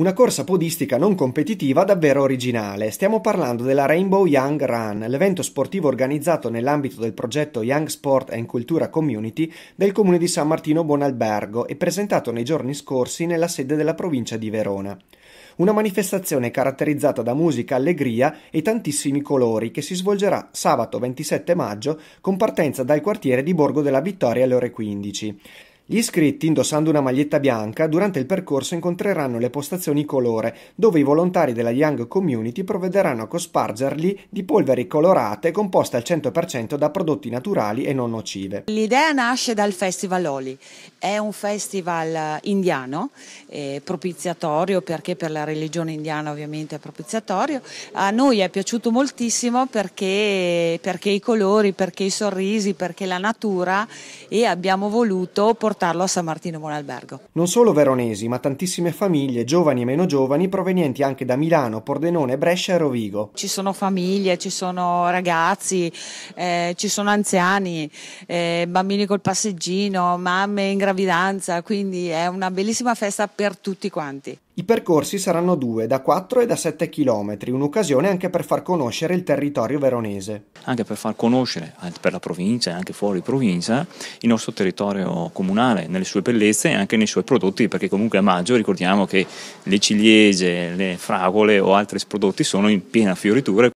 Una corsa podistica non competitiva davvero originale. Stiamo parlando della Rainbow Young Run, l'evento sportivo organizzato nell'ambito del progetto Young Sport and Cultura Community del comune di San Martino Buonalbergo e presentato nei giorni scorsi nella sede della provincia di Verona. Una manifestazione caratterizzata da musica, allegria e tantissimi colori che si svolgerà sabato 27 maggio con partenza dal quartiere di Borgo della Vittoria alle ore 15. Gli iscritti, indossando una maglietta bianca, durante il percorso incontreranno le postazioni colore, dove i volontari della Young Community provvederanno a cospargerli di polveri colorate composte al 100% da prodotti naturali e non nocive. L'idea nasce dal Festival Oli, è un festival eh, indiano, eh, propiziatorio perché per la religione indiana ovviamente è propiziatorio. A noi è piaciuto moltissimo perché, perché i colori, perché i sorrisi, perché la natura e abbiamo voluto portare portarlo a San Martino Buonalbergo. Non solo veronesi, ma tantissime famiglie, giovani e meno giovani, provenienti anche da Milano, Pordenone, Brescia e Rovigo. Ci sono famiglie, ci sono ragazzi, eh, ci sono anziani, eh, bambini col passeggino, mamme in gravidanza, quindi è una bellissima festa per tutti quanti. I percorsi saranno due, da 4 e da 7 chilometri, un'occasione anche per far conoscere il territorio veronese anche per far conoscere per la provincia e anche fuori provincia il nostro territorio comunale nelle sue bellezze e anche nei suoi prodotti, perché comunque a maggio ricordiamo che le ciliegie, le fragole o altri prodotti sono in piena fioritura.